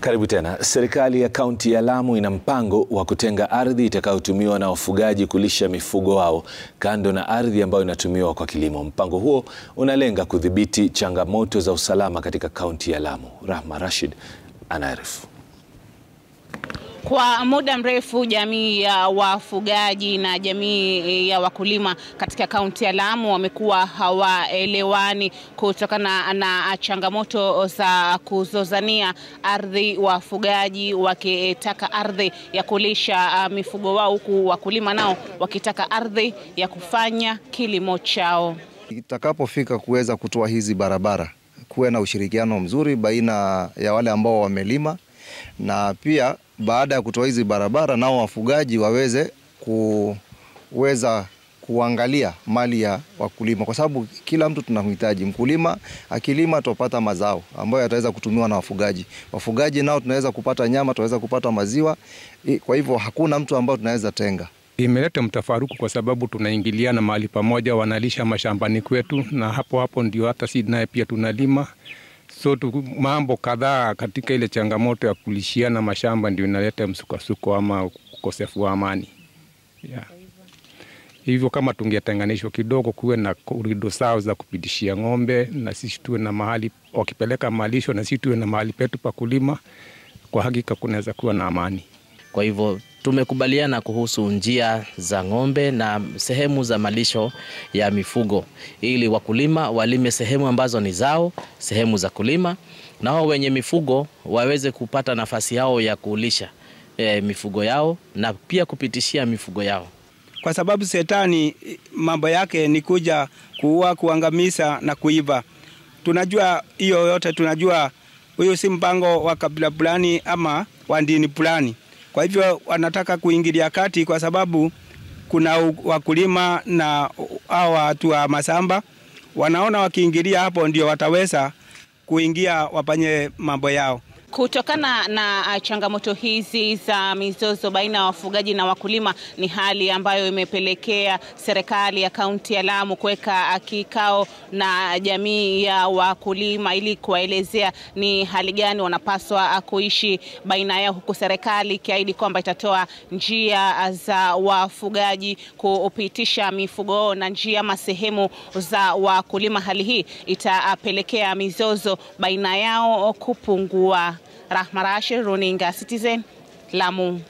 Karibu tena. Serikali ya kaunti ya Lamu ina mpango wa kutenga ardhi itakayotumiwa na wafugaji kulisha mifugo wao kando na ardhi ambayo inatumiwa kwa kilimo. Mpango huo unalenga kudhibiti changamoto za usalama katika kaunti ya Lamu. Rahma Rashid anaarifu. Kwa muda mrefu jamii ya wafugaji na jamii ya wakulima katika kaunti ya Lamu wamekuwa hawaelewani kutokana na changamoto za kuzozania ardhi, wafugaji wakitaka ardhi ya kulisha uh, mifugo wao, huku wakulima nao wakitaka ardhi ya kufanya kilimo chao. Itakapofika kuweza kutoa hizi barabara, kuwe na ushirikiano mzuri baina ya wale ambao wamelima na pia baada ya kutoa hizi barabara, nao wafugaji waweze kuweza kuangalia mali ya wakulima, kwa sababu kila mtu tunamhitaji. Mkulima akilima tupata mazao ambayo yataweza kutumiwa na wafugaji, wafugaji nao tunaweza kupata nyama, tunaweza kupata maziwa. Kwa hivyo hakuna mtu ambao tunaweza tenga. Imeleta mtafaruku kwa sababu tunaingiliana mahali pamoja, wanalisha mashambani kwetu, na hapo hapo ndio hata si naye pia tunalima So tu mambo kadhaa katika ile changamoto ya kulishiana mashamba ndio inaleta msukasuko ama ukosefu wa amani yeah. Hivyo kama tungetenganishwa kidogo, kuwe na korido sawa za kupitishia ng'ombe, na sisi tuwe na mahali wakipeleka malisho, na sisi tuwe na mahali petu pa kulima, kwa hakika kunaweza kuwa na amani. Kwa hivyo tumekubaliana kuhusu njia za ng'ombe na sehemu za malisho ya mifugo, ili wakulima walime sehemu ambazo ni zao, sehemu za kulima, na wao wenye mifugo waweze kupata nafasi yao ya kuulisha e, mifugo yao na pia kupitishia mifugo yao, kwa sababu Shetani mambo yake ni kuja kuua, kuangamiza na kuiva Tunajua hiyo yote, tunajua huyu si mpango wa kabila fulani ama wa dini fulani. Kwa hivyo wanataka kuingilia kati, kwa sababu kuna wakulima na hao watu wa masamba wanaona wakiingilia hapo ndio wataweza kuingia wafanye mambo yao. Kutokana na uh, changamoto hizi za mizozo baina ya wafugaji na wakulima, ni hali ambayo imepelekea serikali ya kaunti ya Lamu kuweka uh, kikao na jamii ya wakulima ili kuwaelezea ni hali gani wanapaswa uh, kuishi baina yao, huku serikali ikiahidi kwamba itatoa njia za wafugaji kupitisha mifugo na njia ama sehemu za wakulima. Hali hii itapelekea mizozo baina yao kupungua. Rahmarashi running as Citizen, Lamu.